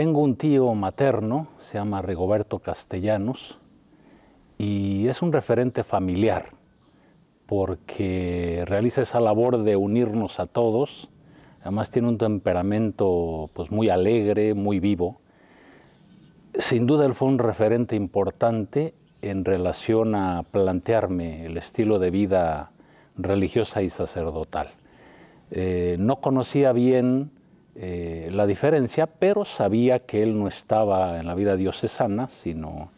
tengo un tío materno, se llama Rigoberto Castellanos, y es un referente familiar porque realiza esa labor de unirnos a todos. Además tiene un temperamento pues, muy alegre, muy vivo. Sin duda él fue un referente importante en relación a plantearme el estilo de vida religiosa y sacerdotal. Eh, no conocía bien eh, la diferencia, pero sabía que él no estaba en la vida diocesana, sino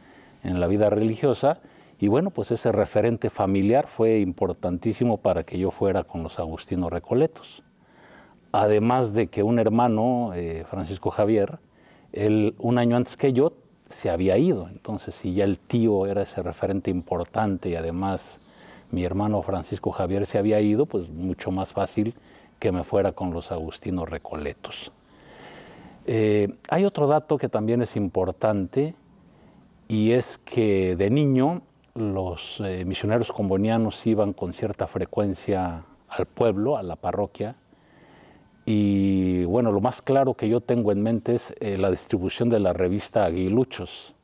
en la vida religiosa. Y bueno, pues ese referente familiar fue importantísimo para que yo fuera con los agustinos recoletos. Además de que un hermano, eh, Francisco Javier, él un año antes que yo se había ido. Entonces, si ya el tío era ese referente importante y además mi hermano Francisco Javier se había ido, pues mucho más fácil que me fuera con los agustinos recoletos. Eh, hay otro dato que también es importante y es que de niño los eh, misioneros combonianos iban con cierta frecuencia al pueblo, a la parroquia, y bueno, lo más claro que yo tengo en mente es eh, la distribución de la revista Aguiluchos.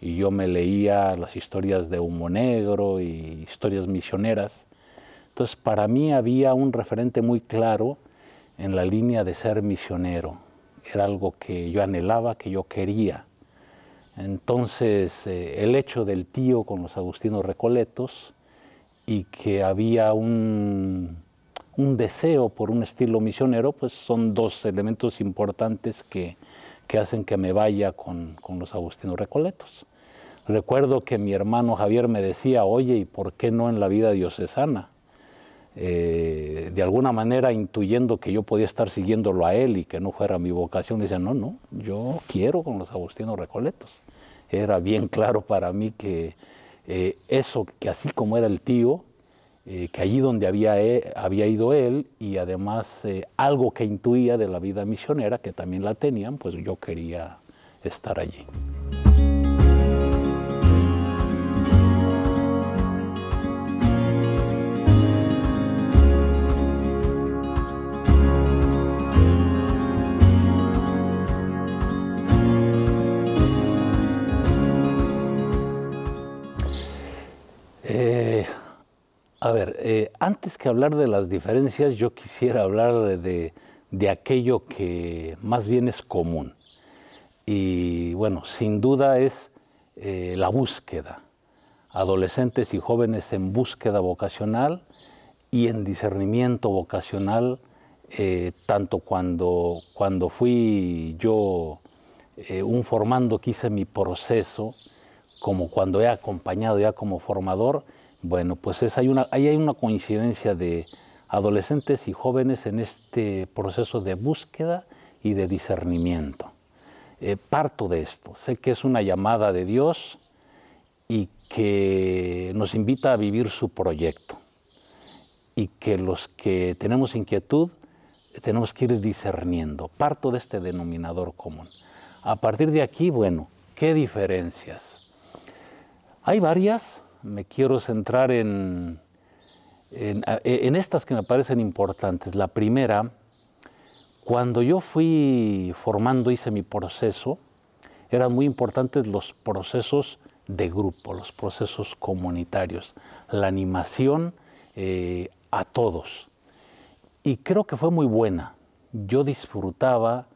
Y yo me leía las historias de Humo Negro y historias misioneras. Entonces, para mí había un referente muy claro en la línea de ser misionero. Era algo que yo anhelaba, que yo quería. Entonces, eh, el hecho del tío con los agustinos recoletos y que había un, un deseo por un estilo misionero, pues son dos elementos importantes que, hacen que me vaya con, con, los agustinos recoletos. Recuerdo que mi hermano Javier me decía, oye, ¿y por qué no en la vida diocesana? Eh, de alguna manera intuyendo que yo podía estar siguiéndolo a él y que no fuera mi vocación, dice, no, no, yo quiero con los agustinos recoletos. Era bien claro para mí que eh, eso, que así como era el tío, eh, que allí donde había, e, había ido él y además algo que intuía de la vida misionera, que también la tenían, pues yo quería estar allí. Eh, antes que hablar de las diferencias, yo quisiera hablar de, aquello que más bien es común. Y bueno, sin duda es eh, la búsqueda. Adolescentes y jóvenes en búsqueda vocacional y en discernimiento vocacional, eh, tanto cuando, cuando fui yo un formando quise mi proceso, como cuando he acompañado ya como formador, bueno, pues hay una, ahí hay una coincidencia de adolescentes y jóvenes en este proceso de búsqueda y de discernimiento. Eh, parto de esto, sé que es una llamada de Dios y que nos invita a vivir su proyecto y que los que tenemos inquietud tenemos que ir discerniendo. Parto de este denominador común. A partir de aquí, bueno, ¿qué diferencias? Hay varias, me quiero centrar e, en, estas que me parecen importantes. La primera, cuando yo fui formando, hice mi proceso, eran muy importantes los procesos de grupo, los procesos comunitarios, la animación eh, a todos. Y creo que fue muy buena. Yo disfrutaba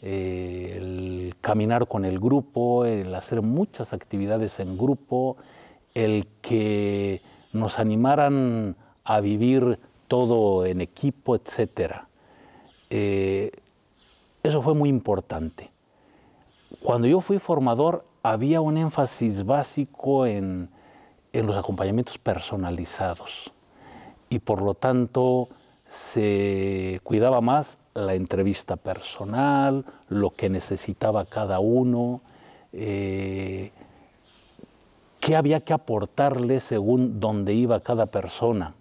eh, el caminar con el grupo, el hacer muchas actividades en grupo, el que nos animaran a vivir todo en equipo, etc. Eh, eso fue muy importante. Cuando yo fui formador había un énfasis básico en, los acompañamientos personalizados y por lo tanto se cuidaba más la entrevista personal, lo que necesitaba cada uno. Eh, qué había que aportarle según dónde iba cada persona.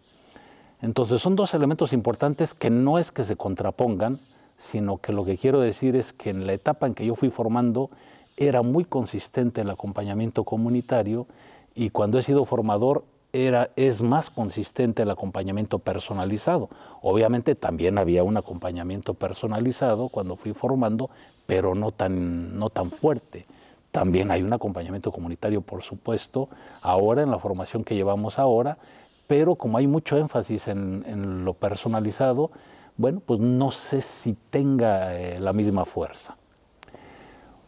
Entonces son dos elementos importantes que no es que se contrapongan, sino que lo que quiero decir es que en la etapa en que yo fui formando era muy consistente el acompañamiento comunitario y cuando he sido formador era, es más consistente el acompañamiento personalizado. Obviamente también había un acompañamiento personalizado cuando fui formando, pero no no tan fuerte. También hay un acompañamiento comunitario, por supuesto, ahora en la formación que llevamos ahora, pero como hay mucho énfasis en, lo personalizado, bueno, pues no sé si tenga eh, la misma fuerza.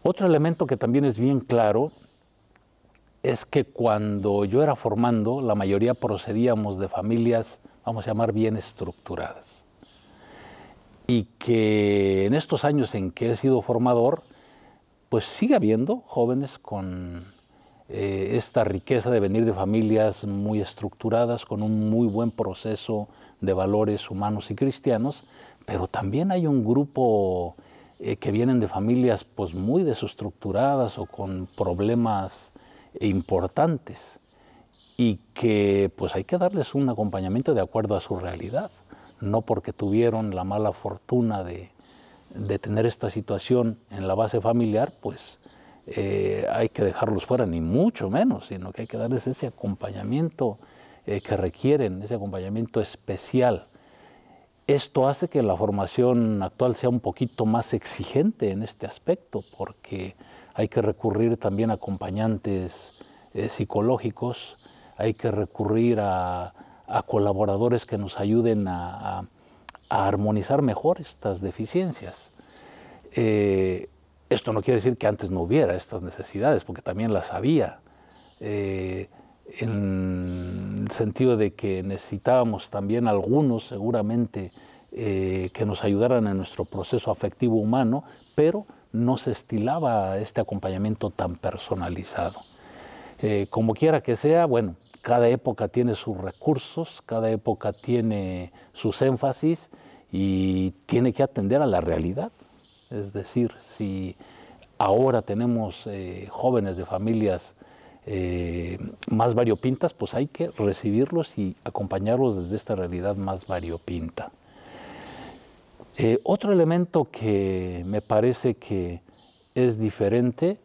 Otro elemento que también es bien claro es que cuando yo era formando, la mayoría procedíamos de familias, vamos a llamar, bien estructuradas. Y que en estos años en que he sido formador, pues sigue habiendo jóvenes con eh, esta riqueza de venir de familias muy estructuradas, con un muy buen proceso de valores humanos y cristianos, pero también hay un grupo eh, que vienen de familias pues muy desestructuradas o con problemas importantes y que pues hay que darles un acompañamiento de acuerdo a su realidad, no porque tuvieron la mala fortuna de, de tener esta situación en la base familiar, pues eh, hay que dejarlos fuera, ni mucho menos, sino que hay que darles ese acompañamiento eh, que requieren, ese acompañamiento especial. Esto hace que la formación actual sea un poquito más exigente en este aspecto, porque hay que recurrir también a acompañantes eh, psicológicos, hay que recurrir a, colaboradores que nos ayuden a a armonizar mejor estas deficiencias. Eh, esto no quiere decir que antes no hubiera estas necesidades, porque también las había, eh, en el sentido de que necesitábamos también algunos seguramente eh, que nos ayudaran en nuestro proceso afectivo humano, pero no se estilaba este acompañamiento tan personalizado. como quiera que sea, bueno, cada época tiene sus recursos, cada época tiene sus énfasis y tiene que atender a la realidad. Es decir, si ahora tenemos eh, jóvenes de familias eh, más variopintas, pues hay que recibirlos y acompañarlos desde esta realidad más variopinta. Eh, otro elemento que me parece que es diferente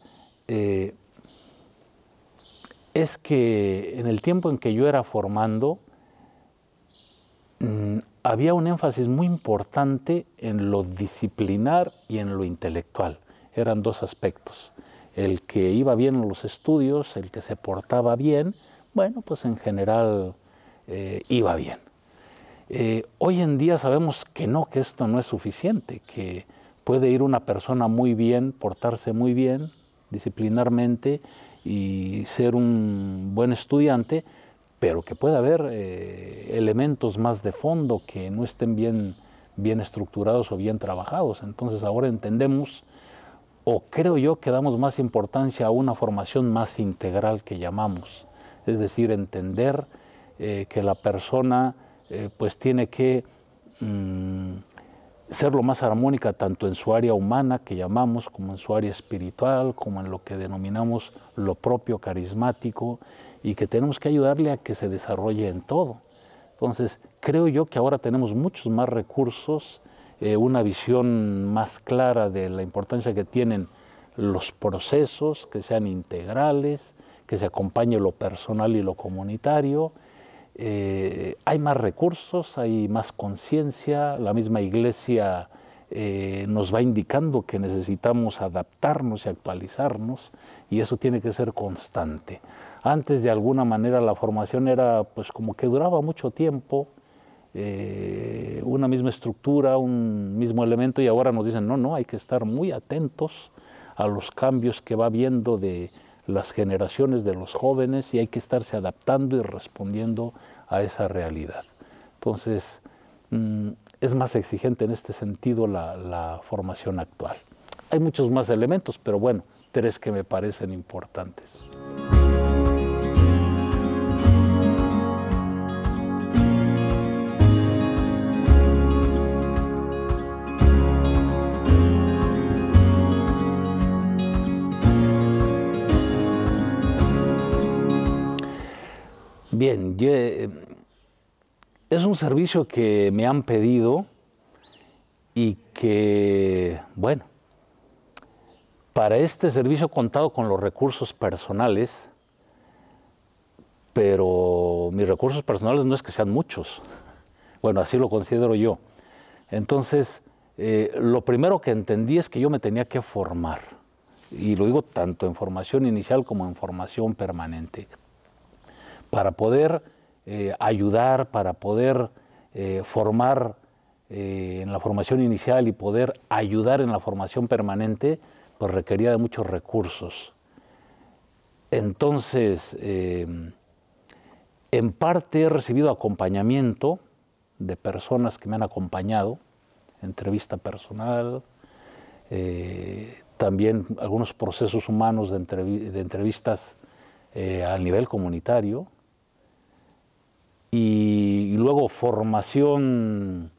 es que en el tiempo en que yo era formando, mm, había un énfasis muy importante en lo disciplinar y en lo intelectual. Eran dos aspectos. El que iba bien en los estudios, el que se portaba bien, bueno, pues en general eh, iba bien. Eh, hoy en día sabemos que no, que esto no es suficiente, que puede ir una persona muy bien, portarse muy bien, disciplinarmente, y ser un buen estudiante, pero que pueda haber eh, elementos más de fondo que no estén bien, bien estructurados o bien trabajados. Entonces ahora entendemos, o creo yo que damos más importancia a una formación más integral que llamamos, es decir, entender eh, que la persona eh, pues tiene que... Mm, ser lo más armónica tanto en su área humana que llamamos como en su área espiritual, como en lo que denominamos lo propio carismático y que tenemos que ayudarle a que se desarrolle en todo. Entonces, creo yo que ahora tenemos muchos más recursos, eh, una visión más clara de la importancia que tienen los procesos, que sean integrales, que se acompañe lo personal y lo comunitario, eh, hay más recursos, hay más conciencia, la misma iglesia eh, nos va indicando que necesitamos adaptarnos y actualizarnos y eso tiene que ser constante. Antes de alguna manera la formación era pues como que duraba mucho tiempo, eh, una misma estructura, un mismo elemento y ahora nos dicen no, no, hay que estar muy atentos a los cambios que va viendo de las generaciones de los jóvenes y hay que estarse adaptando y respondiendo a esa realidad. Entonces, mm, es más exigente en este sentido la, formación actual. Hay muchos más elementos, pero bueno, tres que me parecen importantes. Bien, eh, es un servicio que me han pedido y que, bueno, para este servicio he contado con los recursos personales, pero mis recursos personales no es que sean muchos. Bueno, así lo considero yo. Entonces, eh, lo primero que entendí es que yo me tenía que formar. Y lo digo tanto en formación inicial como en formación permanente para poder eh, ayudar, para poder eh, formar eh, en la formación inicial y poder ayudar en la formación permanente, pues requería de muchos recursos. Entonces, em, en parte he recibido acompañamiento de personas que me han acompañado, entrevista personal, también algunos procesos humanos de, entrevistas a nivel comunitario, y, luego formación,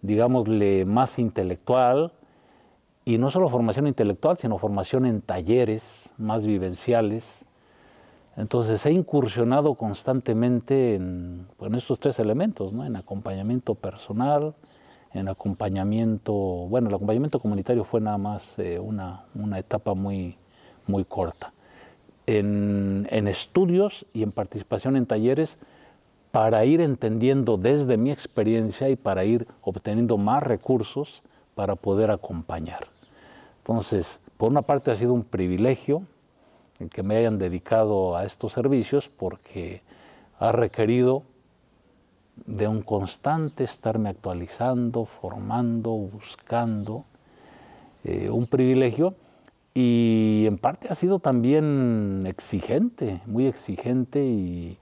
digámosle, más intelectual, y no solo formación intelectual, sino formación en talleres más vivenciales. Entonces he incursionado constantemente en, pues, estos tres elementos, en acompañamiento personal, en acompañamiento, bueno, el acompañamiento comunitario fue nada más eh, una, etapa muy, muy corta, en, en estudios y en participación en talleres para ir entendiendo desde mi experiencia y para ir obteniendo más recursos para poder acompañar. Entonces, por una parte ha sido un privilegio el que me hayan dedicado a estos servicios porque ha requerido de un constante estarme actualizando, formando, buscando, eh, un privilegio y en parte ha sido también exigente, muy exigente y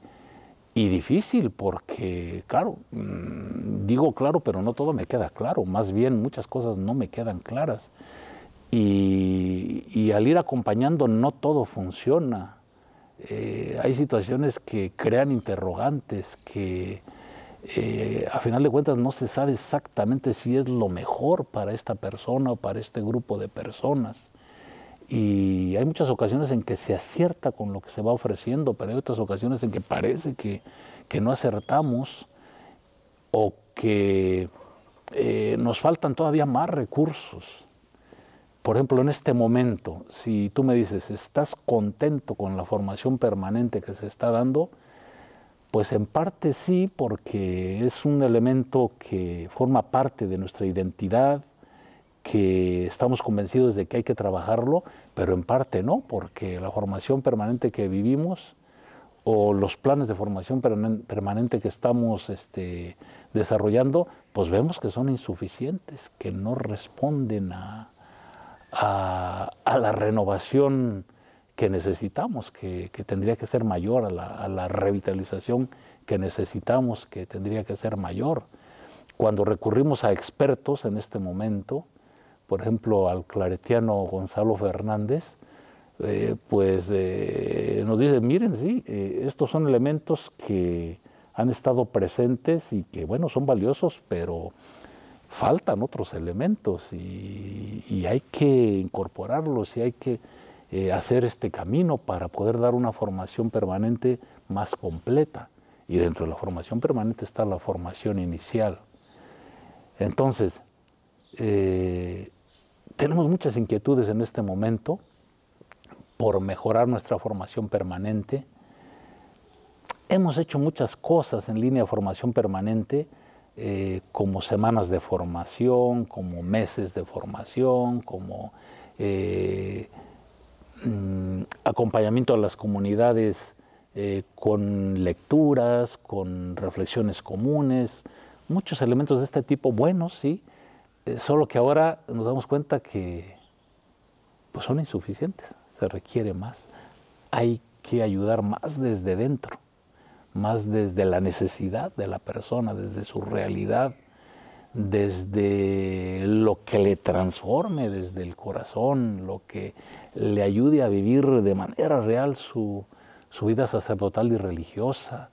y difícil porque, claro, mm, digo claro, pero no todo me queda claro, más bien muchas cosas no me quedan claras. Y, al ir acompañando no todo funciona. Eh, hay situaciones que crean interrogantes, que eh, a final de cuentas no se sabe exactamente si es lo mejor para esta persona o para este grupo de personas. Y hay muchas ocasiones en que se acierta con lo que se va ofreciendo, pero hay otras ocasiones en que parece que, no acertamos o que eh, nos faltan todavía más recursos. Por ejemplo, en este momento, si tú me dices, ¿estás contento con la formación permanente que se está dando? Pues en parte sí, porque es un elemento que forma parte de nuestra identidad, que estamos convencidos de que hay que trabajarlo, pero en parte no, porque la formación permanente que vivimos o los planes de formación permanente que estamos este, desarrollando, pues vemos que son insuficientes, que no responden a, la renovación que necesitamos, que, tendría que ser mayor, a la, a la, revitalización que necesitamos, que tendría que ser mayor. Cuando recurrimos a expertos en este momento, por ejemplo, al claretiano Gonzalo Fernández, eh, pues eh, nos dice, miren, sí, eh, estos son elementos que han estado presentes y que, bueno, son valiosos, pero faltan otros elementos y, hay que incorporarlos y hay que hacer este camino para poder dar una formación permanente más completa. Y dentro de la formación permanente está la formación inicial. Entonces, tenemos muchas inquietudes en este momento por mejorar nuestra formación permanente. Hemos hecho muchas cosas en línea de formación permanente, eh, como semanas de formación, como meses de formación, como eh, mm, acompañamiento a las comunidades eh, con lecturas, con reflexiones comunes, muchos elementos de este tipo buenos, sí, eh, solo que ahora nos damos cuenta que pues son insuficientes, se requiere más. Hay que ayudar más desde dentro, más desde la necesidad de la persona, desde su realidad, desde lo que le transforme, desde el corazón, lo que le ayude a vivir de manera real su, su vida sacerdotal y religiosa.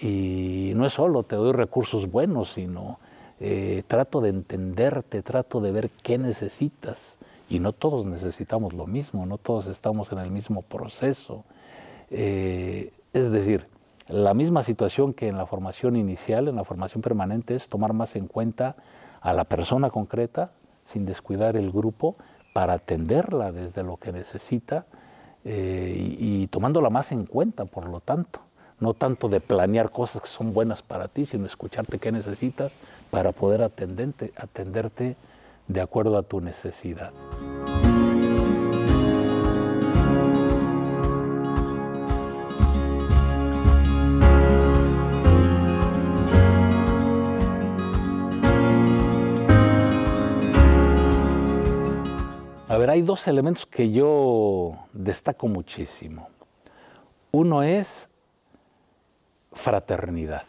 Y no es solo te doy recursos buenos, sino eh, trato de entenderte, trato de ver qué necesitas. Y no todos necesitamos lo mismo, no todos estamos en el mismo proceso. Eh, es decir, la misma situación que en la formación inicial, en la formación permanente, es tomar más en cuenta a la persona concreta, sin descuidar el grupo, para atenderla desde lo que necesita eh, y, y tomándola más en cuenta, por lo tanto no tanto de planear cosas que son buenas para ti, sino escucharte qué necesitas para poder atenderte, atenderte de acuerdo a tu necesidad. A ver, hay dos elementos que yo destaco muchísimo. Uno es fraternidad.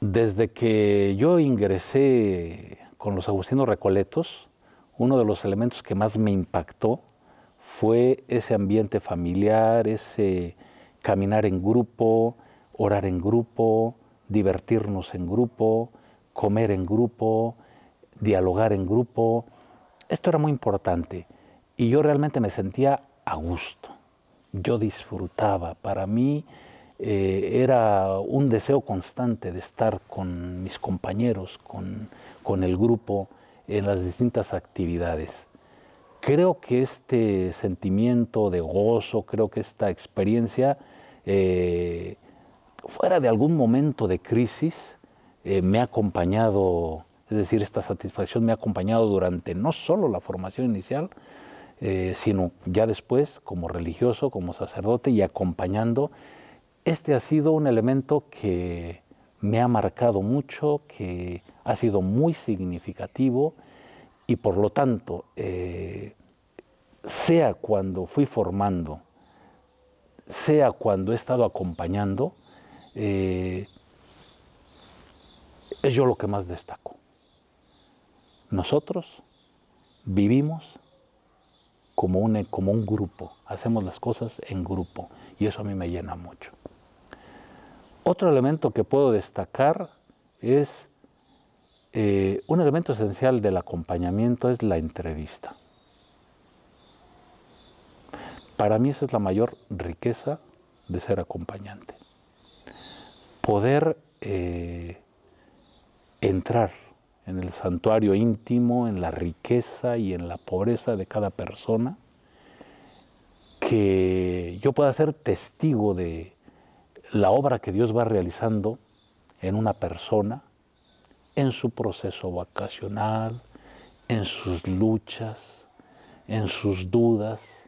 Desde que yo ingresé con los agustinos recoletos, uno de los elementos que más me impactó fue ese ambiente familiar, ese caminar en grupo, orar en grupo, divertirnos en grupo, comer en grupo, dialogar en grupo. Esto era muy importante y yo realmente me sentía a gusto. Yo disfrutaba. Para mí eh, era un deseo constante de estar con mis compañeros, con, el grupo, en las distintas actividades. Creo que este sentimiento de gozo, creo que esta experiencia, eh, fuera de algún momento de crisis, eh, me ha acompañado, es decir, esta satisfacción me ha acompañado durante no solo la formación inicial, sino ya después como religioso, como sacerdote y acompañando este ha sido un elemento que me ha marcado mucho, que ha sido muy significativo y por lo tanto, eh, sea cuando fui formando, sea cuando he estado acompañando, eh, es yo lo que más destaco. Nosotros vivimos como un grupo, hacemos las cosas en grupo y eso a mí me llena mucho. Otro elemento que puedo destacar es eh, un elemento esencial del acompañamiento es la entrevista. Para mí esa es la mayor riqueza de ser acompañante. Poder eh, entrar en el santuario íntimo, en la riqueza y en la pobreza de cada persona, que yo pueda ser testigo de, la obra que Dios va realizando en una persona, en su proceso vacacional, en sus luchas, en sus dudas,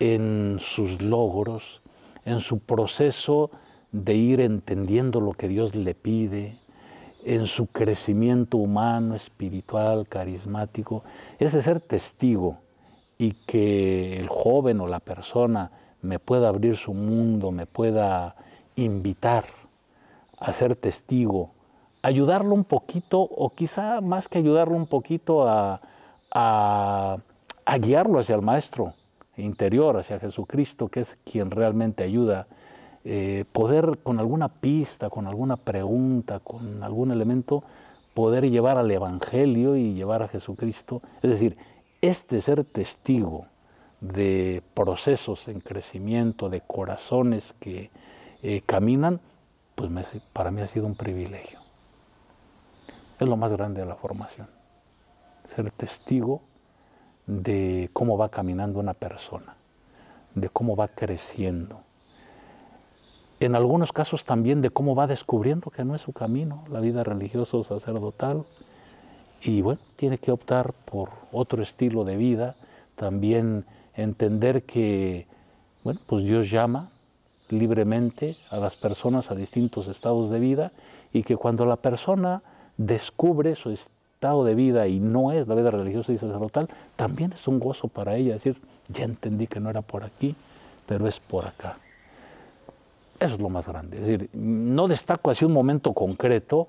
en sus logros, en su proceso de ir entendiendo lo que Dios le pide, en su crecimiento humano, espiritual, carismático, es de ser testigo y que el joven o la persona me pueda abrir su mundo, me pueda invitar, a ser testigo, ayudarlo un poquito, o quizá más que ayudarlo un poquito, a, guiarlo hacia el Maestro interior, hacia Jesucristo, que es quien realmente ayuda. Eh, poder con alguna pista, con alguna pregunta, con algún elemento, poder llevar al Evangelio y llevar a Jesucristo. Es decir, este ser testigo de procesos en crecimiento, de corazones que eh, caminan, pues para mí ha sido un privilegio. Es lo más grande de la formación, ser testigo de cómo va caminando una persona, de cómo va creciendo. En algunos casos también de cómo va descubriendo que no es su camino, la vida religiosa o sacerdotal, y bueno, tiene que optar por otro estilo de vida, también entender que, bueno, pues Dios llama, libremente a las personas a distintos estados de vida y que cuando la persona descubre su estado de vida y no es la vida religiosa y sacerdotal, también es un gozo para ella decir, ya entendí que no era por aquí, pero es por acá. Eso es lo más grande. decir, no destaco así un momento concreto,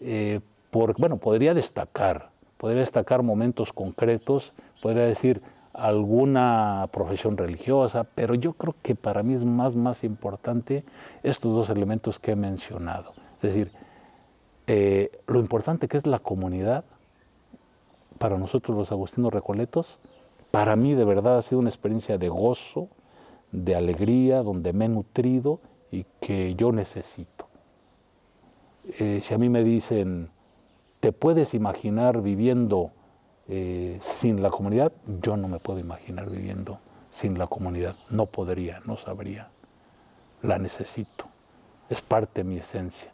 eh, porque, bueno, podría destacar, podría destacar momentos concretos, podría decir, alguna profesión religiosa, pero yo creo que para mí es más, más importante estos dos elementos que he mencionado. Es decir, eh, lo importante que es la comunidad, para nosotros los agustinos recoletos, para mí de verdad ha sido una experiencia de gozo, de alegría, donde me he nutrido y que yo necesito. Eh, si a mí me dicen, ¿te puedes imaginar viviendo eh, sin la comunidad, yo no me puedo imaginar viviendo sin la comunidad. No podría, no sabría. La necesito. Es parte de mi esencia.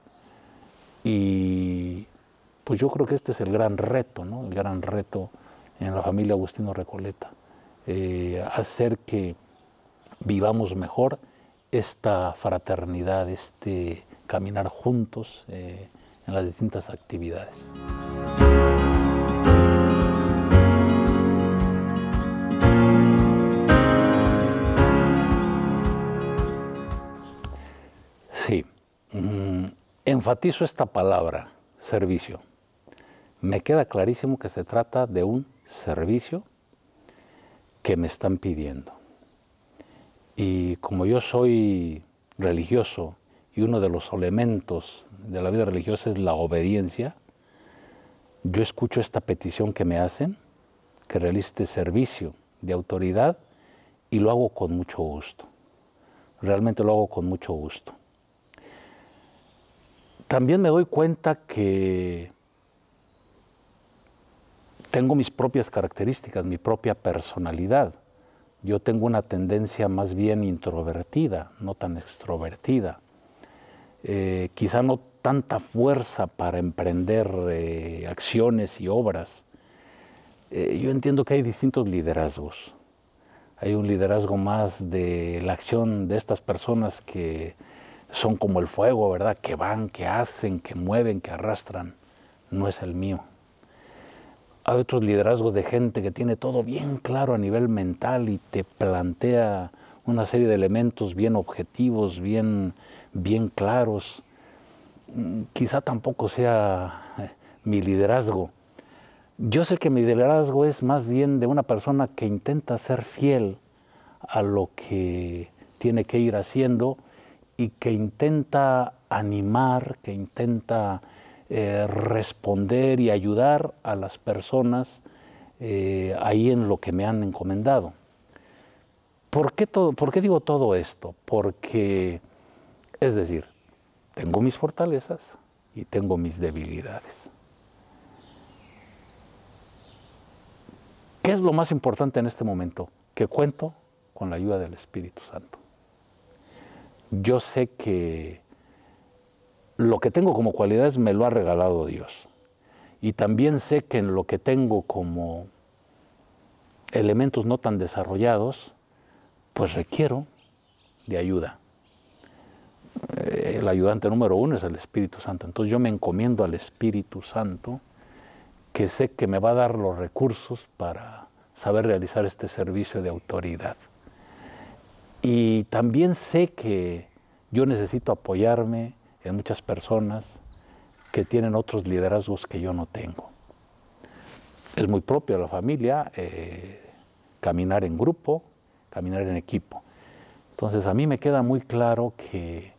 Y pues yo creo que este es el gran reto, ¿no? El gran reto en la familia Agustino Recoleta. Eh, hacer que vivamos mejor esta fraternidad, este caminar juntos eh, en las distintas actividades. Enfatizo esta palabra, servicio. Me queda clarísimo que se trata de un servicio que me están pidiendo. Y como yo soy religioso y uno de los elementos de la vida religiosa es la obediencia, yo escucho esta petición que me hacen, que realice este servicio de autoridad y lo hago con mucho gusto. Realmente lo hago con mucho gusto también me doy cuenta que tengo mis propias características, mi propia personalidad. Yo tengo una tendencia más bien introvertida, no tan extrovertida. Eh, quizá no tanta fuerza para emprender eh, acciones y obras. Eh, yo entiendo que hay distintos liderazgos. Hay un liderazgo más de la acción de estas personas que son como el fuego, ¿verdad? Que van, que hacen, que mueven, que arrastran. No es el mío. Hay otros liderazgos de gente que tiene todo bien claro a nivel mental y te plantea una serie de elementos bien objetivos, bien, bien claros. Mm, quizá tampoco sea eh, mi liderazgo. Yo sé que mi liderazgo es más bien de una persona que intenta ser fiel a lo que tiene que ir haciendo y que intenta animar, que intenta eh, responder y ayudar a las personas eh, ahí en lo que me han encomendado. ¿Por qué, todo, ¿Por qué digo todo esto? Porque, es decir, tengo mis fortalezas y tengo mis debilidades. ¿Qué es lo más importante en este momento? Que cuento con la ayuda del Espíritu Santo yo sé que lo que tengo como cualidades me lo ha regalado Dios. Y también sé que en lo que tengo como elementos no tan desarrollados, pues requiero de ayuda. El ayudante número uno es el Espíritu Santo. Entonces yo me encomiendo al Espíritu Santo, que sé que me va a dar los recursos para saber realizar este servicio de autoridad. Y también sé que yo necesito apoyarme en muchas personas que tienen otros liderazgos que yo no tengo. Es muy propio a la familia eh, caminar en grupo, caminar en equipo. Entonces a mí me queda muy claro que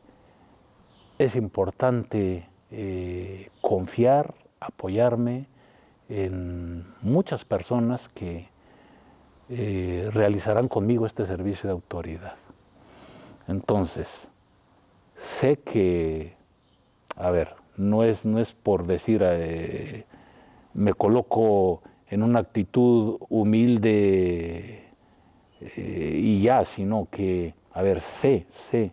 es importante eh, confiar, apoyarme en muchas personas que eh, realizarán conmigo este servicio de autoridad. Entonces, sé que, a ver, no es, no es por decir, eh, me coloco en una actitud humilde eh, y ya, sino que, a ver, sé, sé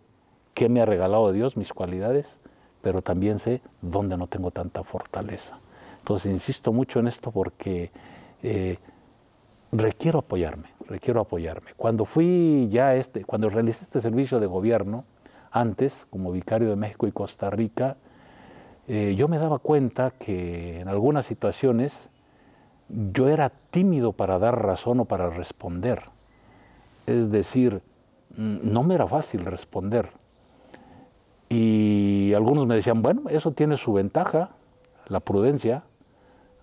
qué me ha regalado Dios, mis cualidades, pero también sé dónde no tengo tanta fortaleza. Entonces, insisto mucho en esto porque requiero apoyarme, requiero apoyarme. Cuando fui ya este, cuando realicé este servicio de gobierno, antes, como vicario de México y Costa Rica, eh, yo me daba cuenta que en algunas situaciones yo era tímido para dar razón o para responder. Es decir, mm, no me era fácil responder. Y algunos me decían, bueno, eso tiene su ventaja, la prudencia,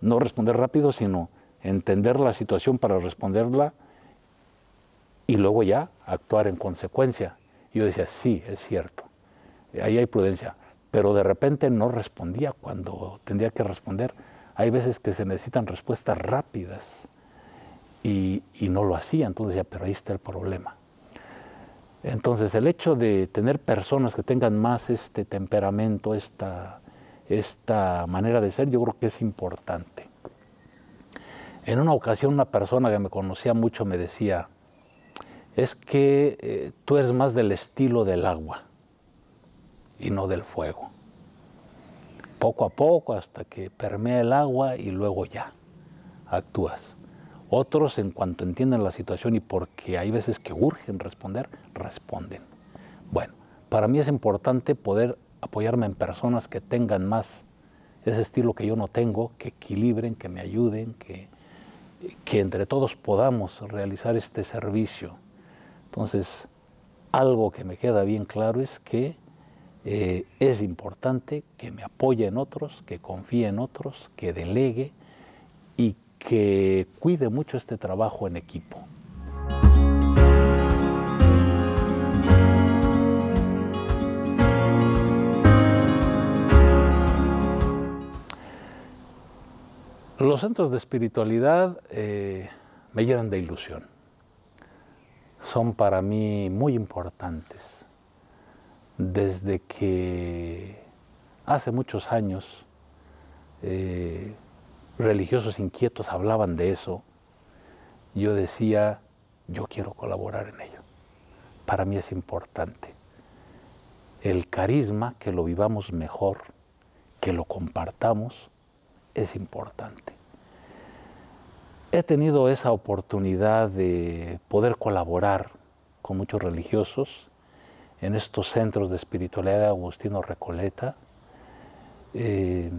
no responder rápido, sino entender la situación para responderla y luego ya actuar en consecuencia. Yo decía, sí, es cierto, ahí hay prudencia, pero de repente no respondía cuando tendría que responder. Hay veces que se necesitan respuestas rápidas y, no lo hacía, entonces decía, pero ahí está el problema. Entonces, el hecho de tener personas que tengan más este temperamento, esta manera de ser, yo creo que es importante. En una ocasión una persona que me conocía mucho me decía, es que eh, tú eres más del estilo del agua y no del fuego. Poco a poco hasta que permea el agua y luego ya actúas. Otros en cuanto entienden la situación y porque hay veces que urgen responder, responden. Bueno, para mí es importante poder apoyarme en personas que tengan más ese estilo que yo no tengo, que equilibren, que me ayuden, que, que entre todos podamos realizar este servicio. Entonces, algo que me queda bien claro es que eh, es importante que me apoye en otros, que confíe en otros, que delegue y que cuide mucho este trabajo en equipo. Los centros de espiritualidad eh, me llenan de ilusión. Son para mí muy importantes. Desde que hace muchos años eh, religiosos inquietos hablaban de eso, yo decía, yo quiero colaborar en ello. Para mí es importante el carisma, que lo vivamos mejor, que lo compartamos es importante. He tenido esa oportunidad de poder colaborar con muchos religiosos en estos centros de espiritualidad de Agustino Recoleta. Eh,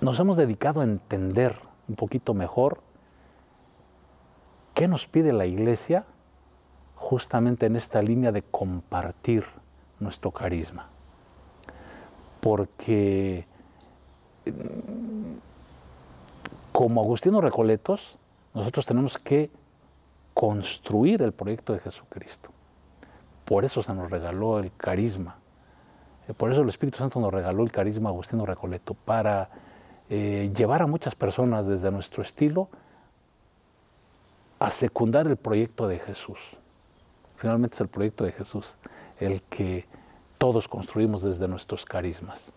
nos hemos dedicado a entender un poquito mejor qué nos pide la Iglesia justamente en esta línea de compartir nuestro carisma. Porque como Agustino Recoletos, nosotros tenemos que construir el proyecto de Jesucristo. Por eso se nos regaló el carisma. Eh, por eso el Espíritu Santo nos regaló el carisma Agustino Recoleto, para eh, llevar a muchas personas desde nuestro estilo a secundar el proyecto de Jesús. Finalmente es el proyecto de Jesús el que todos construimos desde nuestros carismas.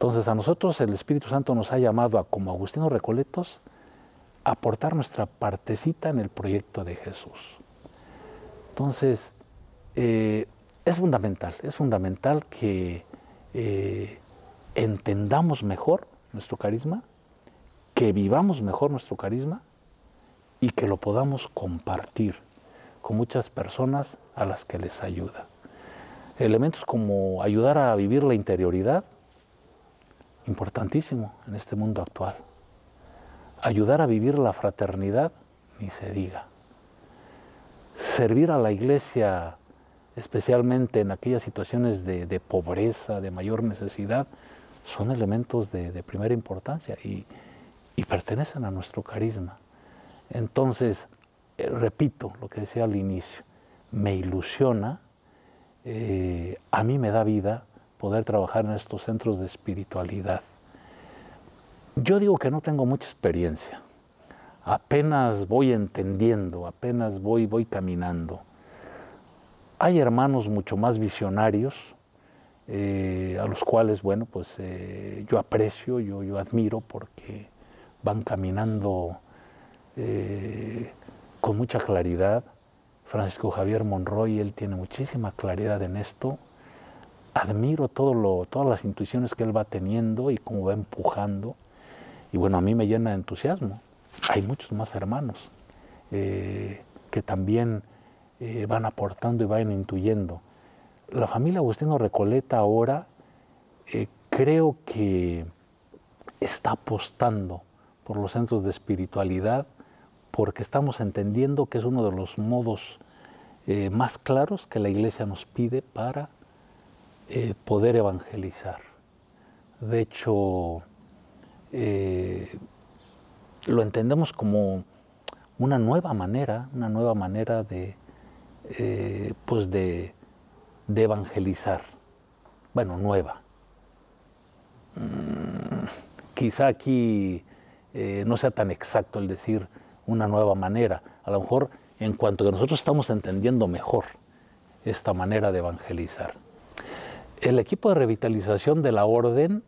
Entonces a nosotros el Espíritu Santo nos ha llamado como Agustino Recoletos, aportar nuestra partecita en el proyecto de Jesús. Entonces, eh, es fundamental, es fundamental que eh, entendamos mejor nuestro carisma, que vivamos mejor nuestro carisma y que lo podamos compartir con muchas personas a las que les ayuda. Elementos como ayudar a vivir la interioridad, importantísimo en este mundo actual. Ayudar a vivir la fraternidad, ni se diga. Servir a la iglesia, especialmente en aquellas situaciones de, pobreza, de mayor necesidad, son elementos de, primera importancia y, pertenecen a nuestro carisma. Entonces, eh, repito lo que decía al inicio, me ilusiona, eh, a mí me da vida poder trabajar en estos centros de espiritualidad. Yo digo que no tengo mucha experiencia. Apenas voy entendiendo, apenas voy, voy caminando. Hay hermanos mucho más visionarios, eh, a los cuales, bueno, pues eh, yo aprecio, yo, yo admiro porque van caminando eh, con mucha claridad. Francisco Javier Monroy, él tiene muchísima claridad en esto admiro todo todas las intuiciones que él va teniendo y cómo va empujando. Y bueno, a mí me llena de entusiasmo. Hay muchos más hermanos eh, que también eh, van aportando y van intuyendo. La familia Agustino Recoleta ahora eh, creo que está apostando por los centros de espiritualidad porque estamos entendiendo que es uno de los modos más claros que la iglesia nos pide para eh, poder evangelizar. De hecho, eh, lo entendemos como una nueva manera, una nueva manera de, eh, pues de, evangelizar. Bueno, nueva. Mm, quizá aquí no sea tan exacto el decir una nueva manera. A lo mejor en cuanto que nosotros estamos entendiendo mejor esta manera de evangelizar. El equipo de revitalización de la orden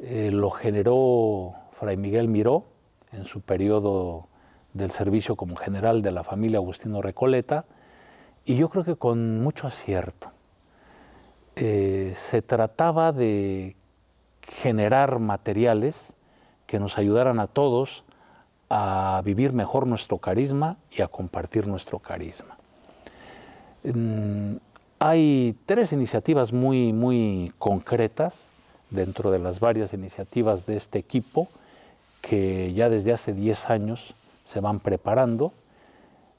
eh, lo generó Fray Miguel Miró en su periodo del servicio como general de la familia Agustino Recoleta y yo creo que con mucho acierto. Eh, se trataba de generar materiales que nos ayudaran a todos a vivir mejor nuestro carisma y a compartir nuestro carisma. Mm, hay tres iniciativas muy, muy concretas dentro de las varias iniciativas de este equipo que ya desde hace 10 años se van preparando.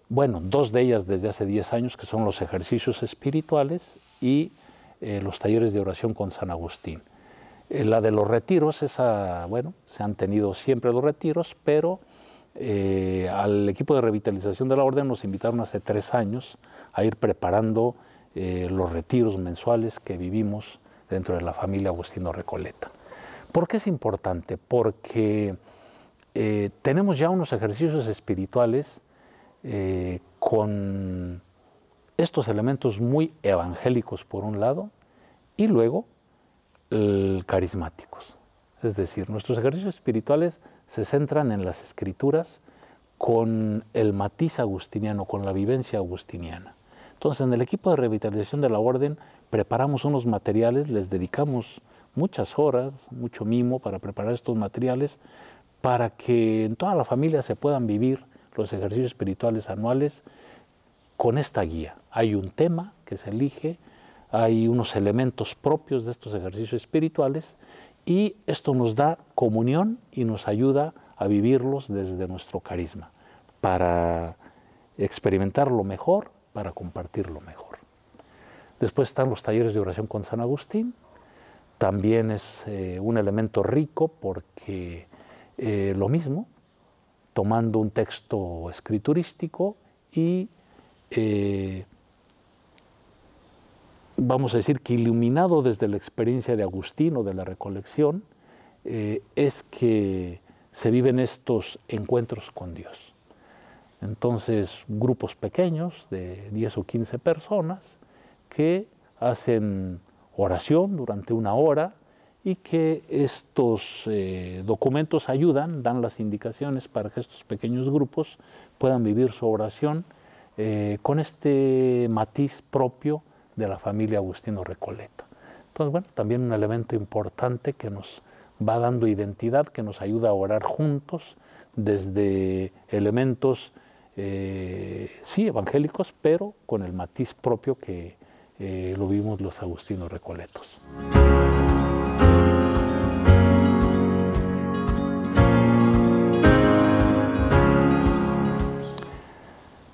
Bueno, dos de ellas desde hace 10 años, que son los ejercicios espirituales y eh, los talleres de oración con San Agustín. Eh, la de los retiros, esa, bueno, se han tenido siempre los retiros, pero eh, al equipo de revitalización de la orden nos invitaron hace tres años a ir preparando eh, los retiros mensuales que vivimos dentro de la familia Agustino Recoleta. ¿Por qué es importante? Porque eh, tenemos ya unos ejercicios espirituales eh, con estos elementos muy evangélicos por un lado y luego carismáticos. Es decir, nuestros ejercicios espirituales se centran en las escrituras con el matiz agustiniano, con la vivencia agustiniana. Entonces, en el equipo de revitalización de la orden preparamos unos materiales, les dedicamos muchas horas, mucho mimo para preparar estos materiales, para que en toda la familia se puedan vivir los ejercicios espirituales anuales con esta guía. Hay un tema que se elige, hay unos elementos propios de estos ejercicios espirituales y esto nos da comunión y nos ayuda a vivirlos desde nuestro carisma para experimentarlo mejor para compartirlo mejor. Después están los talleres de oración con San Agustín. También es eh, un elemento rico porque eh, lo mismo, tomando un texto escriturístico y eh, vamos a decir que iluminado desde la experiencia de Agustín o de la recolección, es que se viven estos encuentros con Dios. Entonces, grupos pequeños de 10 o 15 personas que hacen oración durante una hora y que estos eh, documentos ayudan, dan las indicaciones para que estos pequeños grupos puedan vivir su oración eh, con este matiz propio de la familia Agustino Recoleta. Entonces, bueno, también un elemento importante que nos va dando identidad, que nos ayuda a orar juntos desde elementos eh, sí, evangélicos, pero con el matiz propio que eh, lo vimos los agustinos recoletos.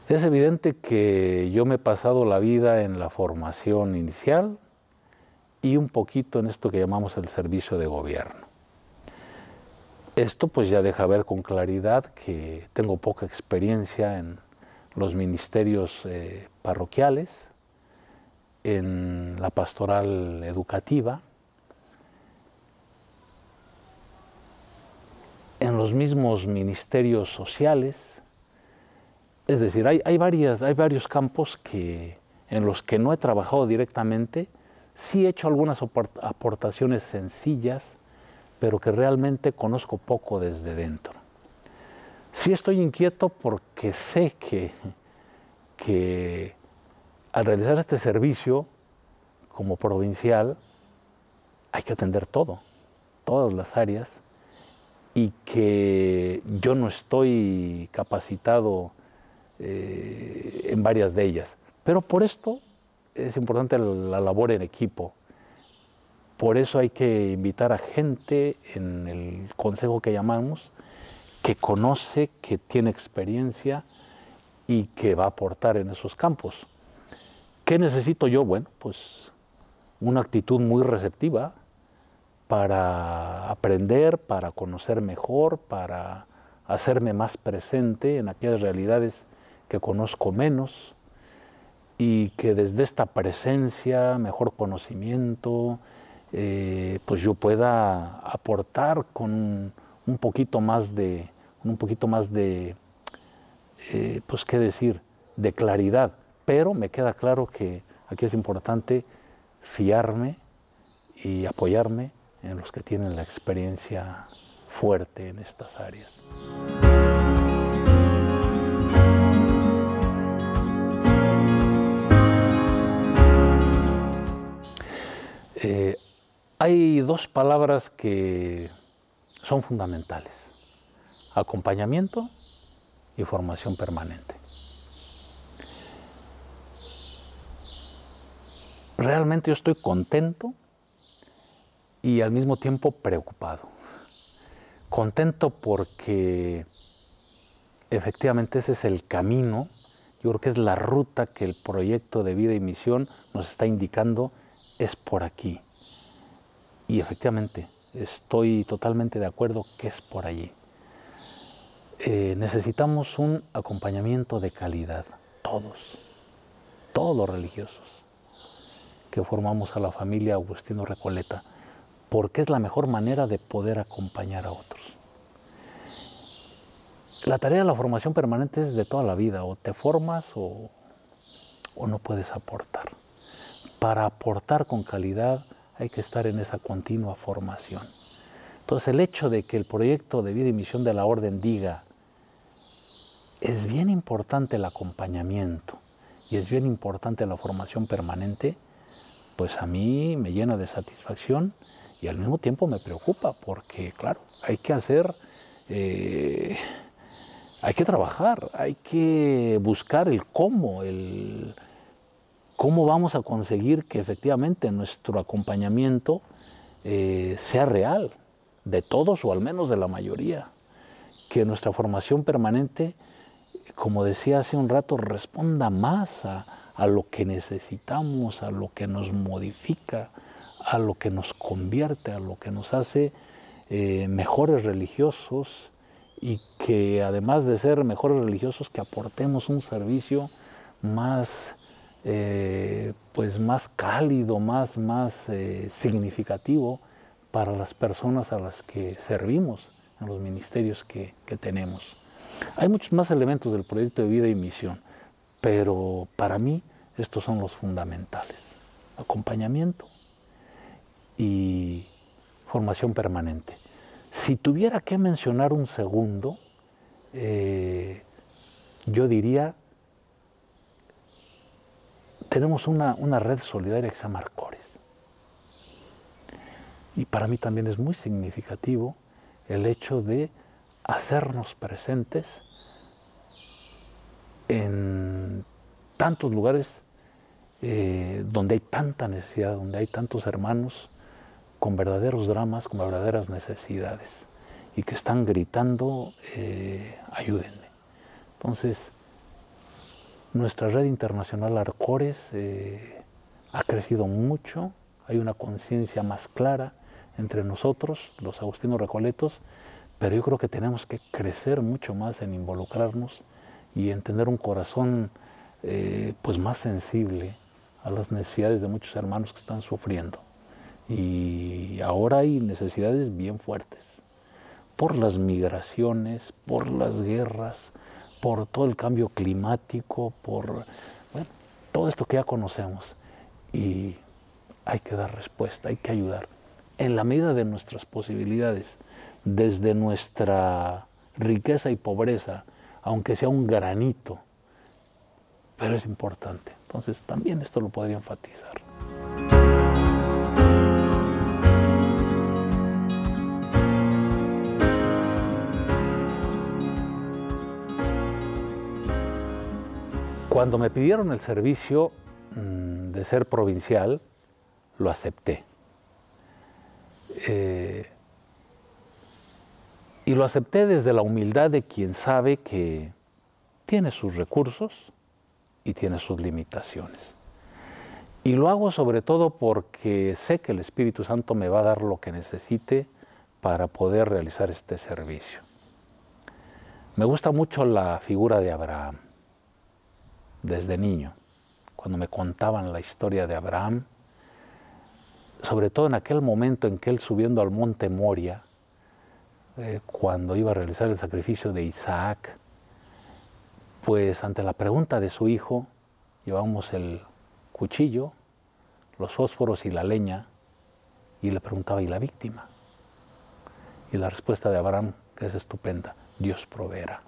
Es evidente que yo me he pasado la vida en la formación inicial y un poquito en esto que llamamos el servicio de gobierno. Esto pues ya deja ver con claridad que tengo poca experiencia en los ministerios eh, parroquiales, en la pastoral educativa, en los mismos ministerios sociales. Es decir, hay, varias, hay varios campos que, en los que no he trabajado directamente, sí he hecho algunas aportaciones sencillas pero que realmente conozco poco desde dentro. Sí estoy inquieto porque sé que, que al realizar este servicio como provincial hay que atender todo, todas las áreas, y que yo no estoy capacitado eh, en varias de ellas. Pero por esto es importante la labor en equipo, por eso hay que invitar a gente en el consejo que llamamos, que conoce, que tiene experiencia y que va a aportar en esos campos. ¿Qué necesito yo? Bueno, pues una actitud muy receptiva para aprender, para conocer mejor, para hacerme más presente en aquellas realidades que conozco menos y que desde esta presencia, mejor conocimiento, eh, pues yo pueda aportar con un poquito más de, un poquito más de, eh, pues qué decir, de claridad. Pero me queda claro que aquí es importante fiarme y apoyarme en los que tienen la experiencia fuerte en estas áreas. Eh, hay dos palabras que son fundamentales, acompañamiento y formación permanente. Realmente yo estoy contento y al mismo tiempo preocupado. Contento porque efectivamente ese es el camino, yo creo que es la ruta que el proyecto de vida y misión nos está indicando, es por aquí y efectivamente, estoy totalmente de acuerdo que es por allí. Eh, necesitamos un acompañamiento de calidad, todos, todos los religiosos que formamos a la familia Agustino Recoleta, porque es la mejor manera de poder acompañar a otros. La tarea de la formación permanente es de toda la vida, o te formas o no puedes aportar. Para aportar con calidad, hay que estar en esa continua formación. Entonces el hecho de que el proyecto de vida y misión de la orden diga, es bien importante el acompañamiento y es bien importante la formación permanente, pues a mí me llena de satisfacción y al mismo tiempo me preocupa porque, claro, hay que hacer, eh, hay que trabajar, hay que buscar el cómo, el, ¿cómo vamos a conseguir que efectivamente nuestro acompañamiento eh, sea real, de todos o al menos de la mayoría? Que nuestra formación permanente, como decía hace un rato, responda más a, lo que necesitamos, a lo que nos modifica, a lo que nos convierte, a lo que nos hace eh, mejores religiosos y que además de ser mejores religiosos, que aportemos un servicio más eh, pues más cálido, más, más eh, significativo para las personas a las que servimos en los ministerios que, tenemos. Hay muchos más elementos del proyecto de vida y misión, pero para mí estos son los fundamentales. Acompañamiento y formación permanente. Si tuviera que mencionar un segundo, eh, yo diría tenemos una, red solidaria que se llama Arcores. Y para mí también es muy significativo el hecho de hacernos presentes en tantos lugares eh, donde hay tanta necesidad, donde hay tantos hermanos con verdaderos dramas, con verdaderas necesidades y que están gritando, eh, ayúdenme. Entonces, nuestra red internacional Arcores eh, ha crecido mucho, hay una conciencia más clara entre nosotros, los agustinos recoletos, pero yo creo que tenemos que crecer mucho más en involucrarnos y en tener un corazón eh, pues más sensible a las necesidades de muchos hermanos que están sufriendo. Y ahora hay necesidades bien fuertes, por las migraciones, por las guerras, por todo el cambio climático, por todo esto que ya conocemos. Y hay que dar respuesta, hay que ayudar en la medida de nuestras posibilidades, desde nuestra riqueza y pobreza, aunque sea un granito, pero es importante. Entonces también esto lo podría enfatizar. Cuando me pidieron el servicio mm, de ser provincial, lo acepté. Eh, y lo acepté desde la humildad de quien sabe que tiene sus recursos y tiene sus limitaciones. Y lo hago sobre todo porque sé que el Espíritu Santo me va a dar lo que necesite para poder realizar este servicio. Me gusta mucho la figura de Abraham desde niño, cuando me contaban la historia de Abraham, sobre todo en aquel momento en que él subiendo al monte Moria, eh, cuando iba a realizar el sacrificio de Isaac, pues ante la pregunta de su hijo, llevamos el cuchillo, los fósforos y la leña, y le preguntaba, ¿y la víctima? Y la respuesta de Abraham, que es estupenda, Dios proveerá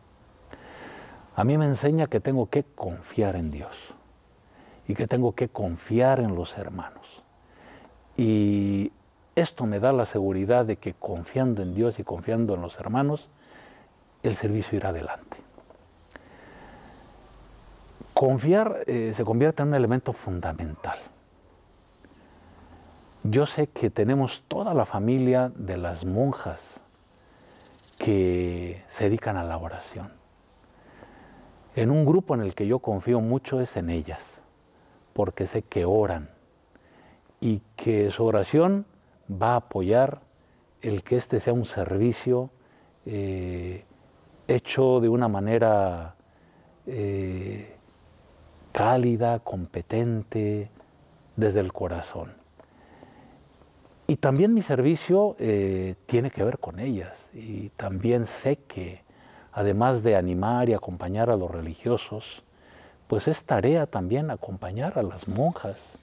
a mí me enseña que tengo que confiar en Dios y que tengo que confiar en los hermanos. Y esto me da la seguridad de que confiando en Dios y confiando en los hermanos, el servicio irá adelante. Confiar eh, se convierte en un elemento fundamental. Yo sé que tenemos toda la familia de las monjas que se dedican a la oración en un grupo en el que yo confío mucho es en ellas, porque sé que oran y que su oración va a apoyar el que este sea un servicio eh, hecho de una manera eh, cálida, competente, desde el corazón. Y también mi servicio eh, tiene que ver con ellas y también sé que además de animar y acompañar a los religiosos, pues es tarea también acompañar a las monjas,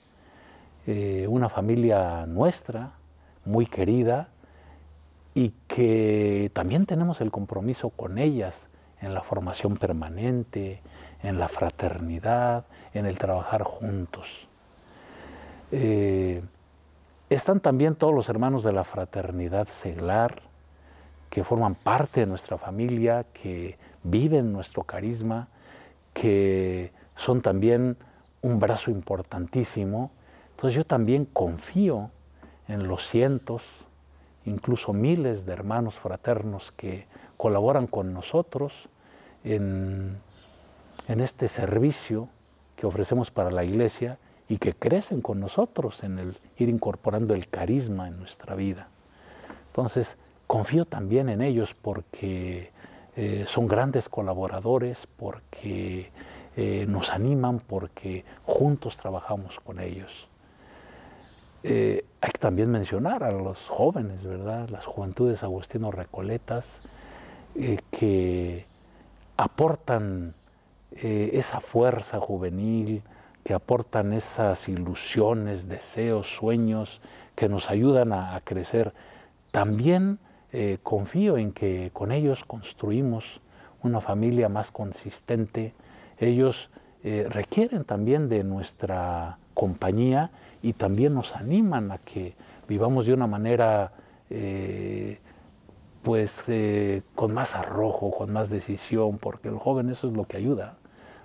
eh, una familia nuestra, muy querida, y que también tenemos el compromiso con ellas en la formación permanente, en la fraternidad, en el trabajar juntos. Eh, están también todos los hermanos de la fraternidad seglar, que forman parte de nuestra familia, que viven nuestro carisma, que son también un brazo importantísimo. Entonces yo también confío en los cientos, incluso miles de hermanos fraternos que colaboran con nosotros en, este servicio que ofrecemos para la iglesia y que crecen con nosotros en el ir incorporando el carisma en nuestra vida. Entonces, confío también en ellos porque eh, son grandes colaboradores, porque eh, nos animan, porque juntos trabajamos con ellos. Eh, hay que también mencionar a los jóvenes, ¿verdad? Las juventudes agustino recoletas que aportan esa fuerza juvenil, que aportan esas ilusiones, deseos, sueños, que nos ayudan a, a crecer. También eh, confío en que con ellos construimos una familia más consistente. Ellos eh, requieren también de nuestra compañía y también nos animan a que vivamos de una manera eh, pues con más arrojo, con más decisión, porque el joven eso es lo que ayuda,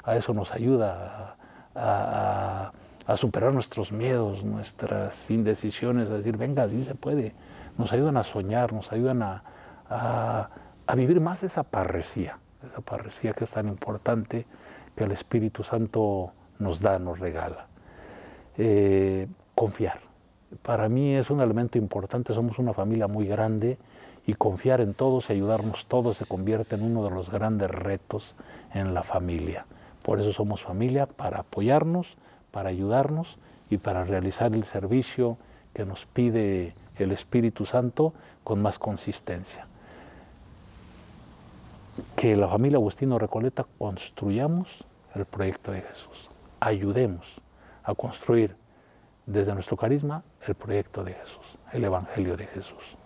a eso nos ayuda a, a superar nuestros miedos, nuestras indecisiones, a decir, venga, sí se puede, nos ayudan a soñar, nos ayudan a, vivir más esa parresía, esa parresía que es tan importante que el Espíritu Santo nos da, nos regala. Eh, confiar. Para mí es un elemento importante, somos una familia muy grande y confiar en todos y ayudarnos todos se convierte en uno de los grandes retos en la familia. Por eso somos familia, para apoyarnos, para ayudarnos y para realizar el servicio que nos pide el Espíritu Santo con más consistencia. Que la familia Agustino Recoleta construyamos el proyecto de Jesús. Ayudemos a construir desde nuestro carisma el proyecto de Jesús, el Evangelio de Jesús.